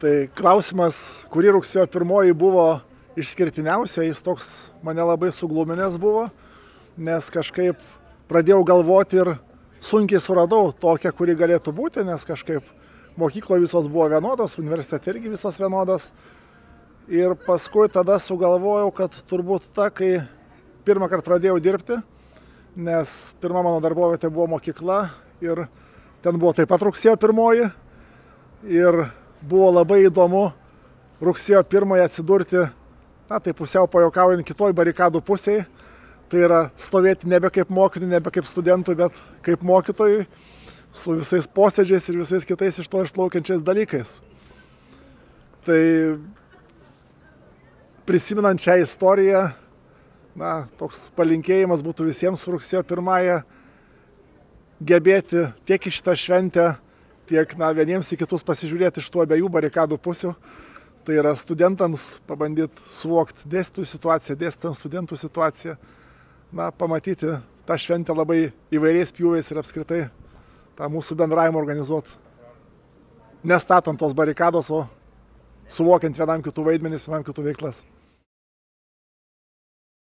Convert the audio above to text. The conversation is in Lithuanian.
Tai klausimas, kuri rugsėjo pirmoji buvo išskirtiniausia, jis toks mane labai sugluminęs buvo, nes kažkaip pradėjau galvoti ir sunkiai suradau tokią, kuri galėtų būti, nes kažkaip mokykloje visos buvo vienodos, universitete irgi visos vienodos. Ir paskui tada sugalvojau, kad turbūt ta, kai pirmą kartą pradėjau dirbti, nes pirma mano darbovietė buvo mokykla ir ten buvo taip pat rugsėjo pirmoji. Ir buvo labai įdomu rugsėjo 1 atsidurti, na tai pusiau pajokaujant kitoj barikadų pusėje. Tai yra stovėti nebe kaip mokiniui, nebe kaip studentui, bet kaip mokytojui, su visais posėdžiais ir visais kitais iš to išplaukiančiais dalykais. Tai prisiminant šią istoriją, na, toks palinkėjimas būtų visiems rugsėjo pirmąją gebėti tiek į šitą šventę tiek na, vieniems į kitus pasižiūrėti iš tų abiejų barikadų pusių. Tai yra studentams pabandyti suvokti dėstytojų situaciją, dėstytojams studentų situaciją, na, pamatyti tą šventę labai įvairiais pjūviais ir apskritai tą mūsų bendravimą organizuoti. Nestatant tos barikados, o suvokiant vienam kitų vaidmenis, vienam kitų veiklas.